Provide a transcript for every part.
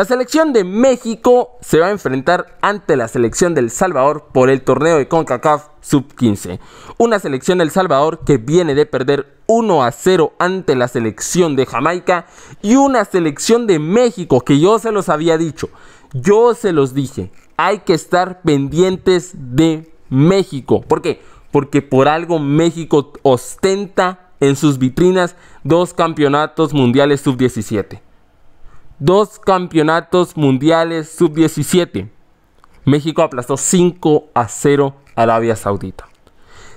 La selección de México se va a enfrentar ante la selección del Salvador por el torneo de CONCACAF Sub-15. Una selección del Salvador que viene de perder 1 a 0 ante la selección de Jamaica y una selección de México que yo se los había dicho, yo se los dije, hay que estar pendientes de México. ¿Por qué? Porque por algo México ostenta en sus vitrinas dos campeonatos mundiales sub-17 dos campeonatos mundiales sub-17. México aplastó 5 a 0 a Arabia Saudita.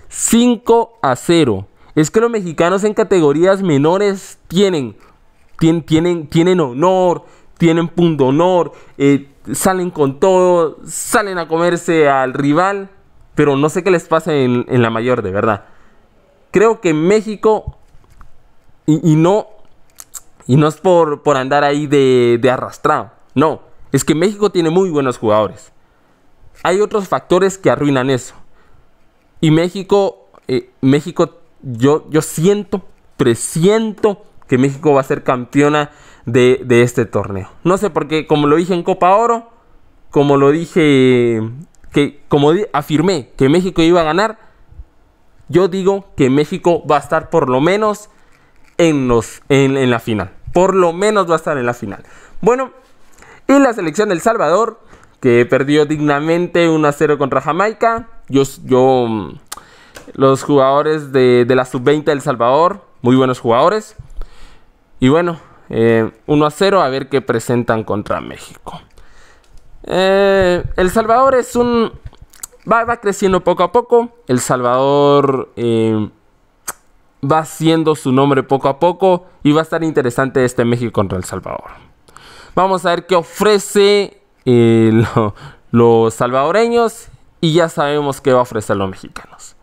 5 a 0. Es que los mexicanos en categorías menores tienen, tienen, tienen, tienen honor, tienen punto honor, eh, salen con todo, salen a comerse al rival, pero no sé qué les pasa en, la mayor, de verdad. Creo que México, y, y no y no es por, por andar ahí de, de arrastrado. No, es que México tiene muy buenos jugadores. Hay otros factores que arruinan eso. Y México, eh, México, yo, yo siento, presiento que México va a ser campeona de, este torneo. No sé por qué, como lo dije en Copa Oro, como lo dije, que como afirmé que México iba a ganar, yo digo que México va a estar por lo menos en, los, en la final por lo menos va a estar en la final. Bueno, y la selección del Salvador, que perdió dignamente 1 a 0 contra Jamaica. Yo, yo mm, los jugadores de, la sub-20 del Salvador, muy buenos jugadores. Y bueno, 1 eh, a 0 a ver qué presentan contra México. Eh, el Salvador es un... Va, creciendo poco a poco. El Salvador... Eh, va siendo su nombre poco a poco y va a estar interesante este México contra El Salvador. Vamos a ver qué ofrece eh, los salvadoreños y ya sabemos qué va a ofrecer los mexicanos.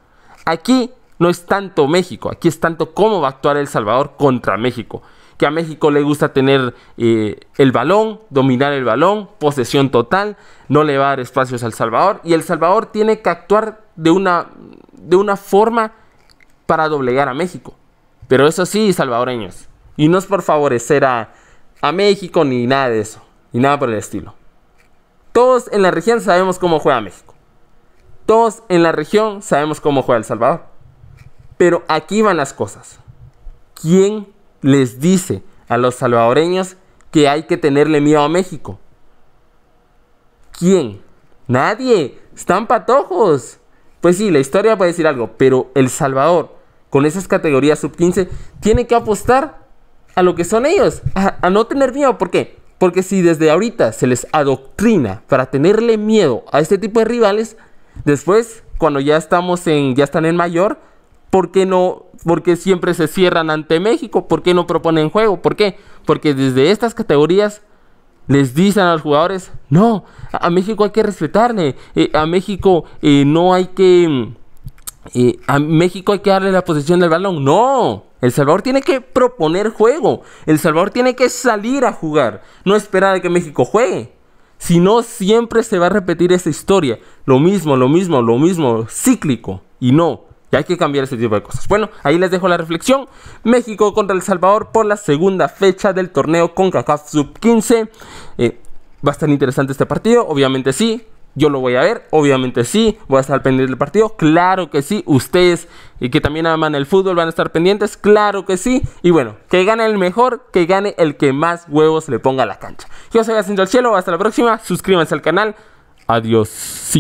Aquí no es tanto México, aquí es tanto cómo va a actuar El Salvador contra México. Que a México le gusta tener eh, el balón, dominar el balón, posesión total, no le va a dar espacios al Salvador. Y El Salvador tiene que actuar de una, de una forma para doblegar a México. Pero eso sí, salvadoreños. Y no es por favorecer a, a México ni nada de eso. Ni nada por el estilo. Todos en la región sabemos cómo juega México. Todos en la región sabemos cómo juega El Salvador. Pero aquí van las cosas. ¿Quién les dice a los salvadoreños que hay que tenerle miedo a México? ¿Quién? Nadie. Están patojos. Pues sí, la historia puede decir algo, pero El Salvador con esas categorías sub 15, tiene que apostar a lo que son ellos, a, no tener miedo. ¿Por qué? Porque si desde ahorita se les adoctrina para tenerle miedo a este tipo de rivales, después, cuando ya estamos en, ya están en mayor, ¿por qué no? Porque siempre se cierran ante México, ¿por qué no proponen juego? ¿Por qué? Porque desde estas categorías les dicen a los jugadores, no, a México hay que respetarle, eh, a México eh, no hay que mm, a México hay que darle la posición del balón. No, El Salvador tiene que proponer juego. El Salvador tiene que salir a jugar, no esperar a que México juegue. Si no, siempre se va a repetir esa historia. Lo mismo, lo mismo, lo mismo, cíclico. Y no, y hay que cambiar ese tipo de cosas. Bueno, ahí les dejo la reflexión. México contra El Salvador por la segunda fecha del torneo con CACAF Sub 15. Eh, va a estar interesante este partido, obviamente sí. Yo lo voy a ver, obviamente sí, voy a estar pendiente del partido, claro que sí, ustedes y que también aman el fútbol van a estar pendientes, claro que sí, y bueno, que gane el mejor, que gane el que más huevos le ponga a la cancha. Yo soy haciendo el Cielo, hasta la próxima, suscríbanse al canal, adiós.